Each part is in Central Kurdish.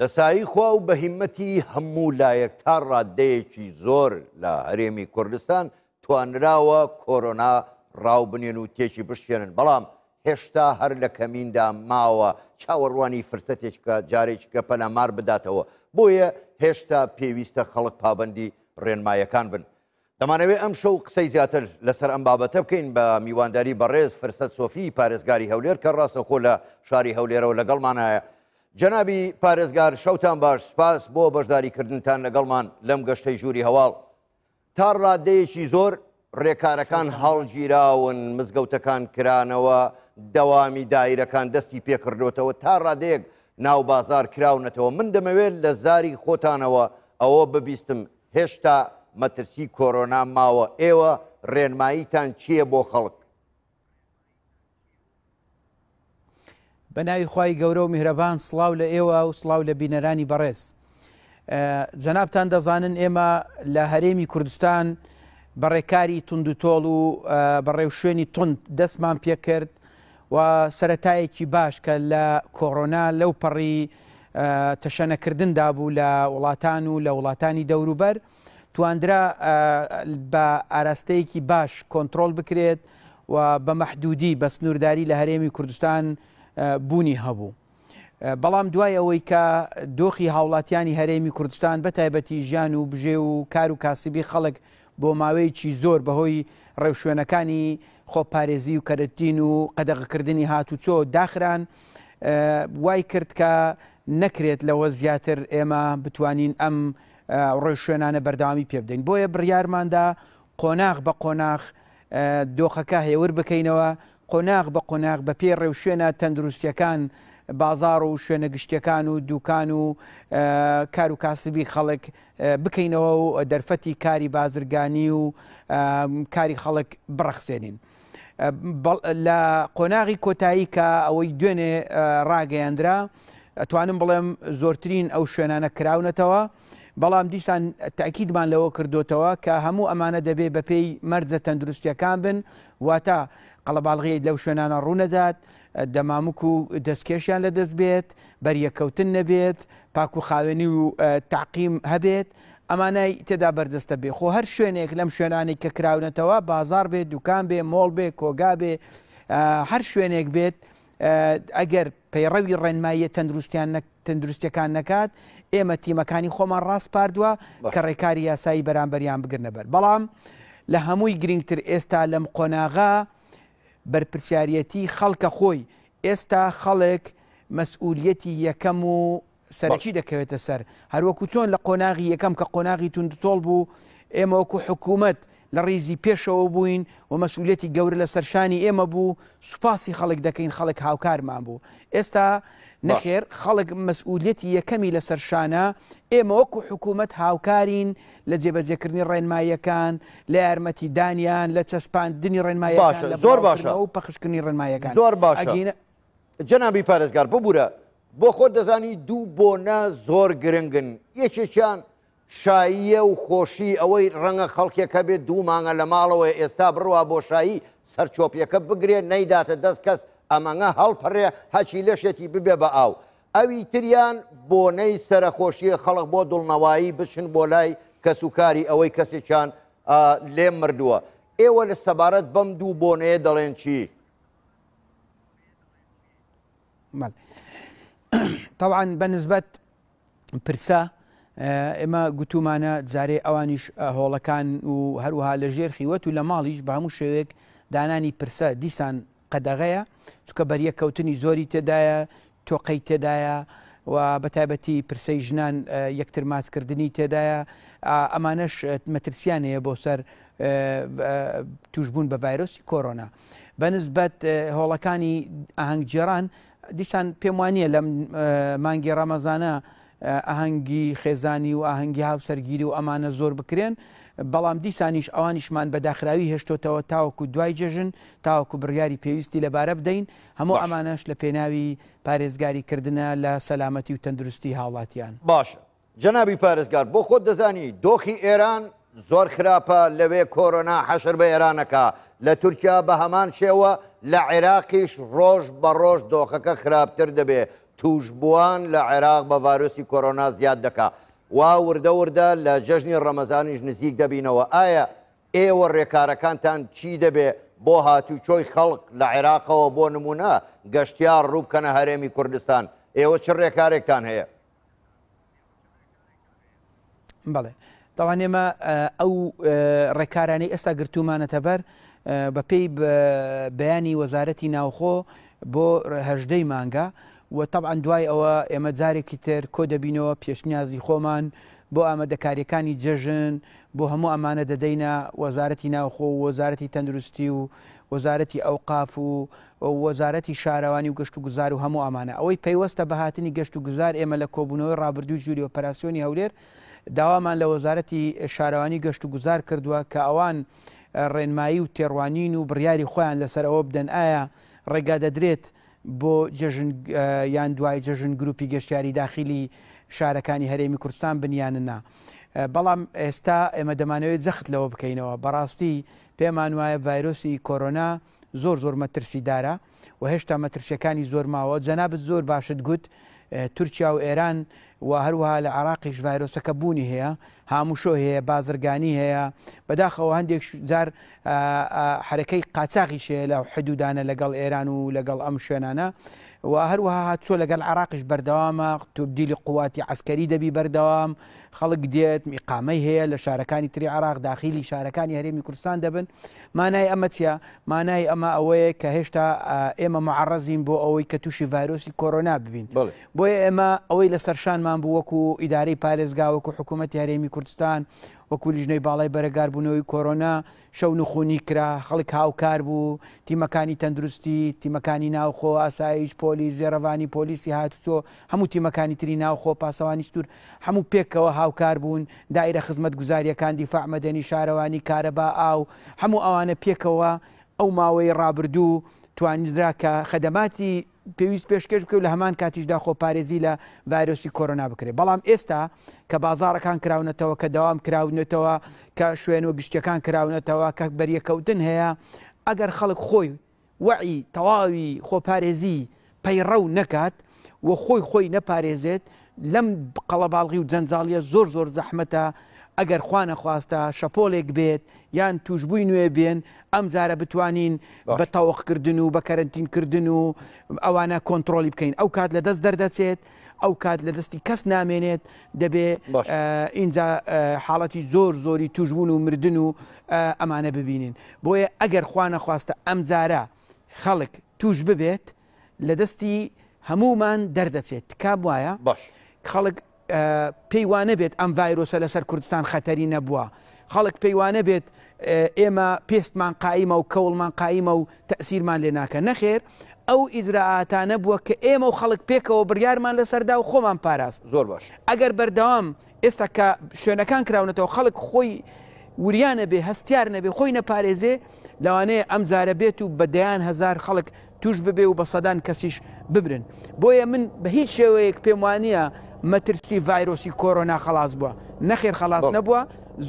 لە سایی خوا و بە هیمەتی هەموو لایەک تا ڕادەیەکی زۆر لە هەرێمی کوردستان توانراوە کۆرۆنا ڕاوبنێن و تێکی بشکێنن بەڵام هێشتا هەر لە کەمیندا ماوە چاوەڕوانی فرسەتێککە جارێککە پەلامار بداتەوە بۆیە هێشتا پێویستە خەڵک پابندی ڕێنمایەکان بن. دەمانەوێت ئەم شەو قسەی زیاتر لەسەر ئەم بابەتە بکەین بە میوانداری بەڕێز فرسەت سۆفی پارێزگاری هەولێر کە ڕاستە خۆ لە شاری هەولێرەوە لەگەڵمانایە جەنابی پارێزگار شەوتان باش سپاس بۆ بەشداریکردنتان لەگەڵمان لەم گەشتەی ژووری هەواڵ تا ڕادەیەکی زۆر ڕێکارەکان هەڵگیراون مزگەوتەکان کرانەوە دەوامی دایرەکان دەستی پێکردوتەوە تا ڕادەیەک ناو بازار کراونەتەوە من دەمەوێت لە زاری خۆتانەوە ئەوە ببیستم هێشتا مەترسی کۆرۆنا ماوە ئێوە ڕێنماییتان چییە بۆ خەڵک بە ناوی خی گەورە و میهرەبان سلااو لە ئێوە و سلااو لە بینەرانی بەڕێز جەنابان دەزانن ئێمە لە هەرێمی کوردستان بەڕێکاری تونند و تۆڵ و بەڕێو شوێنی تند دەستمان پێکرد و سەتایەکی باش کە لە کۆڕۆنا لەو پەڕی تەشەنەکردندا بوو لە وڵاتان و لە وڵاتانی دەوروبەر تواندرا بە ئاراستەیەکی باش کۆنتترۆل بکرێت و بە مەحدودی بە سنوورداری لە هەرێمی کوردستان بوونی هەبوو. بەڵام دوای ئەوەی کە دۆخی هاوڵاتیانی هەرێمی کوردستان بەتایبەتی ژیان و بژێ و کار و کاسبی خەڵک بۆ ماوەیەکی زۆر بەهۆی ڕێوشوێنەکانی خۆپارێزی و کەرەتین و قەدەغکردنی هاتوچۆ داخران وای کرد کە نەکرێت لەوە زیاتر ئێمە بتوانین ئەم ڕێشوێنانە بەرداوامی پێ بدەین بۆیە بڕیارماندا قۆناغ بە قۆناغ دۆخەکە هێور بکەینەوە قۆناغ بە قۆناغ بە پێ ڕێو شوێنە تەندروستیەکان بازار و شوێنە گشتەکان و دوکان و کار و کاسبی خەڵک بکەینەوە و دەرفەتی کاری بازرگانی و کاری خەڵک بڕەخسێنین. لە قۆناغی کۆتایی کە ئەوەی دوێنێ ڕاگەیاندرا ئەتوانم بڵێم زۆرترین ئەو شوێنانە کراونەتەوە بەڵام دیسان تاکیدمان لەوە کردوتەوە کە هەموو ئەمانە دەبێ بە پێی مەرجە تەندروستیەکان بن واتە قەڵەباڵغی لەو شوێنانە ڕوونەدات دەمامک و دەستکێشیان لە دەست بێت بەریەکەوتن نەبێت پاکو خاوێنی و تاقیم هەبێت ئەمانای تێدا بەردەستە بێ خۆ هەر شوێنێک لەم شوێنانی کە کراونەتەوە بازار بێت دوکان بێ مۆڵ بێ کۆگا بێ هەر شوێنێک بێت ئەگەر پەیڕەوی ڕێنماییە تەندروستیان تەندروستیەکان نکات ئێمە تیمەکانی خۆمان ڕاست پاردووە کە ڕێکاری یاسایی بەرامبەریان بگرنەبەر بەڵام لە هەمووی گرنگتر ئێستا لەم قۆناغا بەرپسیارەتی خەڵکە خۆی ئێستا خەڵک مەسئولەتی یەکەم و سەرکی دەکەوێتە سەر هەروەکو چۆن لە قۆناغی یەکەم کە قۆناغی تونند تۆڵ بوو ئێمەوەکو حکوومەت لە ڕیزی پێشەوە بووین و مەسوولەتی گەورە لە سەرشانی ئێمە بوو سوپاسی خەڵک دەکەین خەڵک هاوکارمان بوو ئێستا نەخێر خەڵک مەسئولەتی یەکەمی لە سەرشانە ئێمە وەکو حکوومەت هاوکارین لە جێبەجێکردنی ڕێنمایەکان لە یارمەتی دانیان لە چەسپاندنی ڕێنمایە زۆر باشە و پەخشکردنی ڕێنمایەکان زۆر باشە جەنابی پارێزگار ببوورە بۆ خۆ دەزانی دوو بۆ نا زۆر گرنگن یەکێکیان شاییە و خۆشی ئەوەی ڕەنگە خەڵکێکە بێت دوو مانگە لە ماڵەوەی ئێستا بڕوا بۆ شایی سەرچۆپیەکە بگرێ نەیداتە دەست کەس ئەمەگە هەڵپەڕێ هەچی لەشێتی ببێ بە ئاو. ئەوی تریان بۆنەی سەرخۆشیە خەڵک بۆ دڵنەوایی بچن بۆ لای کەسوکاری ئەوەی کەسێکیان لێ مردووە. ئێوە لە سەبارەت بەم دوو بۆنەیە دەڵێن چی؟ طبعا بەنسبەت پرسە ئێمە گوتومانە جارێ ئەوانیش هۆڵەکان و هەروها لە ژێر خیوەت و لە ماڵیش بە هەموو شێوێک دانانی پرسە دیسان قەدەغەیە چکە بەریە کەوتنی زۆری تێدایە تۆقەی تێدایە و بەتایبەتی پرسەی ژنان یەکتر ماسکردنی تێدایە ئەمانەش مەترسیانەیە بۆ سەر توشببوون بە ڤایرۆسی کۆرۆنا بەنسبەت هۆڵەکانی ئاهنگجێران دیسان پێم وانە لەم مانگی ڕەمەزانە ئاهەنگی خێزانی و ئاهەنگی هاوسەرگیری و ئەمانە زۆر بکرێن بەڵام دیسانیش ئەوانیشمان بەداخراوی هێشتۆتەوە تاوەکو دوای جێژن تاوەکو بڕیاری پێویستی لەبارە بدەین هەموو ئەمانەش لە پێناوی پارێزگاریکردە لە سەلامەتی و تەندروستی هاوڵاتیان باشە جەنابی پارێزگار بۆ خۆت دەزانی دۆخی ئێران زۆر خراپە لەوێ کۆرۆنا حەشر بە ئێرانەکە لە تورکیا بە هەمان شێوە لە عێراقیش ڕۆژ بە ڕۆژ دۆخەکە خراپتر دەبێ توشبووان لە عێراق بە ڤایرۆسی کۆرۆنا زیاد دکا وا وردە وردە لە جەژنی ڕەمەزانیش نزیک دەبینەوە ئایا ئێوە ڕێکارەکانتان چی دەبێ بۆ هاتوچۆی خەڵک لە عێراقەوە بۆ نمونە گەشتیار ڕووبکەنە هەرێمی کوردستان ئێوە چ ڕێکارێکتان هەیە بڵێ تاوان ئێمە ئەو ڕێکارانەی ئێستا گرتومانەتە بەر بە پێی بەیانی وەزارەتی ناوخۆ بۆ هەژدەی مانگە و طبعا دوای ئەوە ئێمە جارێکی تر کۆ دەبینەوە پێشنیازی خۆمان بۆ ئامادەکاریەکانی جەژن بۆ هەموو ئەمانە دەدەینە وەزارەتی ناوخۆ و وەزارەتی تەندروستی و وەزارەتی ئەوقاف و وەزارەتی شارەوانی و گەشت و گوزار و هەموو ئەمانە ئەوەی پەیوەستە بە هاتنی گەشت و گوزار ئێمە لە کۆبوونەوەی ڕابردوو ژووری ئۆپەراسسیۆنی هەولێر داوامان لە وەزارەتی شارەوانی گەشت و گوزار کردووە کە ئەوان ڕێنمایی و تێڕوانین و بڕیاری خۆیان لەسەر ئەوە بدەن ئایا ڕێگا دەدرێت بۆ یان دوای جەژن گروپی گەشتیاری داخلی شارەکانی هەرێمی کوردستان بنیاننا. بەڵام ئێستا ئێمە دەمانەوێت زەخت لەوە بکەینەوە بەڕاستی پێمان وایە ڤایرۆسی کۆرۆنا زۆر زۆر مەترسیدارە و هێشتا مەترسیەکانی زۆر ماوە جەنابەت زۆر باشت گوت تورکیا و ئێران و هەروەها لە عراقیش ڤایرۆسەکە بوونی هەیە هاموشۆ هەیە بازرگانی هەیە بەداخەوە هەندێک جار حرەکەی قاچاقیش هەیە لە حدودانە لەگەڵ ئێران و لەگەڵ ئەم شوێنانە و هەروەها هاتچۆ لەگەل عراقش بەردەوامە توبدیلی قواتی عسکەری دەبی بەردەوام خەڵک دێت میقامەی هەیە لە شارەکانی تری عراق داخلی شارەکانی هەرێمی کوردستان دەبن مانای ئەمە چیا مانای ئەمە ئەوەیە کە هێشتا ئێمە معڕزیم بۆ ئەوەی کە تووشی ڤایرۆسی کۆرۆنا ببین بۆیە ئێمە ئەوەی لە سەرشانمان بوو وەکو ئیدارەی پارێزگا وەکو حکوومەتی هەرێمی کوردستان وەکو لیژنەی باڵای بەرەگار بوونەوەی کۆرۆنا شەو نخونی کرا خەڵک هاوکار بوو تیمەکانی تەندروستی تیمەکانی ناوخۆ ئاسایش پۆلی زێرەوانی پۆلیسی هاتوچۆ هەموو تیمەکانی تری ناوخۆ پاسەوانی سوور هەموو پێکەوە هاوکار بوون دایرە خزمەت گوزاریەکاندی فعمەدەنی شارەوانی کارەبا ئاو هەموو ئەوانە پێکەوە ئەو ماوەی ڕابردوو توانیدرا کە خەدەماتی پێویست پێشکەش بکە و لە هەمان کاتیشدا خۆپارێزی لە ڤایرۆسی کۆرۆنا بکرێت بەڵام ئێستا کە بازارەکان کراونەتەوە کە داوام کراونێتەوە کە شوێن و گشتەکان کراونەتەوە کە بەریەکەوتن هەیە ئەگەر خەڵک خۆی وعی تەواوی خۆپارێزی پەیڕە و نەکات و خۆی خۆی نەپارێزێت لەم قەڵەباڵغی و جەنجاڵیە زۆر زۆر زەحمەتە ئەگەر خوانە خواستە شەپۆلێک بێت یان توشببووی نوێ بێن ئەم جارە بتوانین بە تاوەخکردن و بە کەرنتینکردن و ئەوانە کۆنتترۆلی بکەین ئەو کات لە دەست دەردەچێت ئەو کات لە دەستی کەس نامێنێت دەبێ اینجا حاڵەتی زۆر زۆری توشببوون و مردن و ئەمانە ببینین بۆیە ئەگەر خوانە خواستە ئەم جارە خەڵک توش ببێت لە دەستی هەمومان دەردەچێت کاب وایە باش خەڵک پێیوانە بێت ئەم ڤایرۆسە لەسەر کوردستان خەتەری نەبووە خەڵک پێیوانە بێت ئێمە پێستمان قایمە و کەوڵمان قایمە و تەسیرمان لێناکە نەخێر ئەو ئیدراعاتانە بووە کە ئێمە و خەڵک پێکەوە بریارمان لەسەردا و خۆمان پاراست زۆر باش ئەگەر بەردەوام ئێستا کە شوێنەکان کراونەتەوە خەڵک خۆی وریانە بێ هەستیار نەبێ خۆی نەپارێزێ لەوانەیە ئەم زارە بێت و بەدەیان هزار خەڵک توش ببێ و بە سەدان کەسیش ببرن بۆیە من بە هیچ شێوەیەک پێم وانە مەترسی ڤایرۆسی کۆرۆنا خلاص بووە نەخێر خلاص نەبووە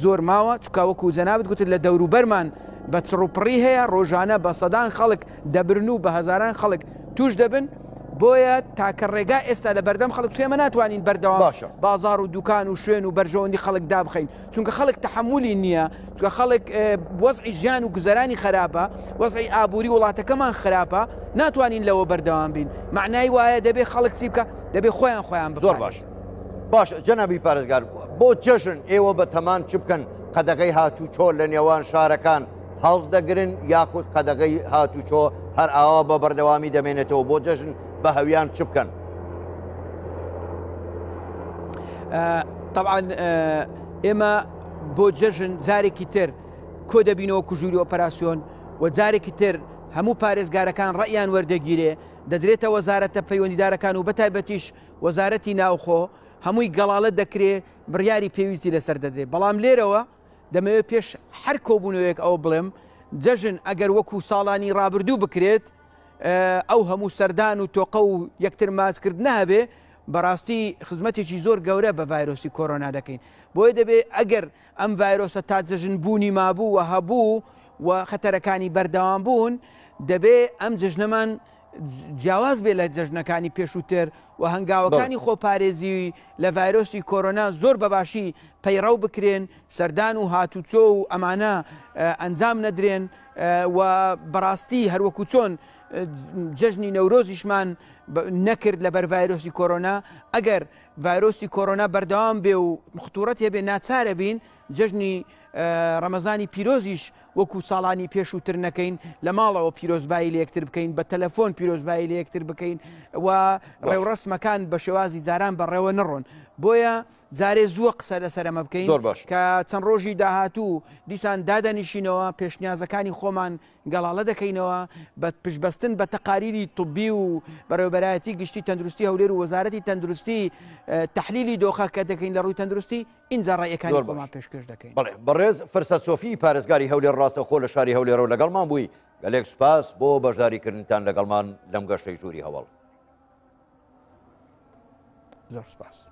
زۆر ماوە چکاوەکو زەنابێت گوتت لە دەوروبەرمان بە چڕوپڕی هەیە ڕۆژانە بە سەدان خەڵک دەبرن و بە هزاران خەڵک توش دەبن بۆیە تاکە ڕێگا ئێستا لە بەردەم خەڵک سێمە ناتوانین بەردەوا باشە بازار و دوکان و شوێن و بەرژەوەندی خەڵک دابخین چونکە خەڵک تحملی نییە چونکە خەڵک وەزعی ژیان و گوزارانی خراپە وەزعی ئابووری وڵاتەکەمان خراپە ناتوانین لەوە بەردەوام بین معنای وایە دەبێ خەڵک چی بکە دەبێ خۆیان خۆیان بزۆر باش باش جەنەبی پارێزگار بۆ جەژن ئێوە بە تەمان چ بکەن قەدەگەی هاتوو چۆل لە نێوان شارەکان هەڵدەگرن یاخود قەدەگەی هاتوو چۆ هەر ئاوا بە بەردەوامی دەمێنێتەوە بۆ جەژن بە هەویان چ بکەن طبعاان ئێمە بۆ جەژن جارێکی تر کۆ دەبینەوە کوژوری ئۆپەراسیۆن و جارێکی تر هەموو پارێزگارەکان ڕەیان وەردەگیرێ دەدرێتە وەزارەتە پەیوەندیدارەکان و بەتایبەتیش وەزارەتی ناوخۆ هەمووی گەڵالە دەکرێ بڕیاری پێویستی لەسەر دەدرێت بەڵام لێرەوە دەمەوێت پێش هەر کۆبوونەوەیەک ئەو بڵێم جەژن ئەگەر وەکو ساڵانی ڕابردوو بکرێت ئەو هەموو سەردان و تۆقە و یەکتر ماچکرد نابێ بەڕاستی خزمەتێکی زۆر گەورە بە ڤایرۆسی کۆرۆنا دەکەین بۆیە دەبێت ئەگەر ئەم ڤایرۆسە تاجەژن بوونی مابوو و هەبوو و خەتەرەکانی بەردەوام بوون دەبێت ئەم جژنەمان جیاواز بێ لە جەژنەکانی پێشووتر و هەنگاوەکانی خۆپارێزی لە ڤایرۆسی کۆرۆنا زۆر بەباشی پەیڕە بکرێن سەردان و هاتوچۆ و ئەمانە ئەنجام نەدرێن و بەڕاستی هەروەکو چۆن جەژنی نەورۆزیشمان نەکرد لە بەر ڤایرۆسی کۆرۆنا ئەگەر ڤایرۆسی کۆرۆنا بەردەوام بێ و مختوڕەت هێبێ ناچارە بین جەژنی ڕەمەزانی پیرۆزیش وەکو ساڵانی پێش وتر نەکەین لە ماڵەوە پیرۆزبایی لە یەکتر بکەین بە تەلەفۆن پیرۆزبایی لە یەکتر بکەین و ڕێوڕسمەکان بە شێوازی جاران بەڕێوە نڕۆن بۆیە جارێ زووە قسە لەسەر ئەمە بکەین کە چەند ڕۆژی داهاتوو دیسان دادەنیشینەوە پێشنیازەکانی خۆمان گەڵاڵە دەکەینەوە بە پشبەستن بە تەقاریری توبی و بەڕێوبەرایەتی گشتی تەندروستی هەولێر و وەزارەتی تەندروستی تحلیلی دۆخە کە دەکەین لە ڕووی تەندروستی ئینجا ڕێیەکانی خۆمان پێشکەش دەکەین بڵێ بەڕێز فرسە سۆفی پارێزگاری هەولێر ڕاستە خۆ لە شاری هەولێرەوە لەگەڵمان بووی گەلێک سوپاس بۆ بەشداریکردنتان لەگەڵمان لەم گەشتەی ژووری هەوڵ زۆر سپاس.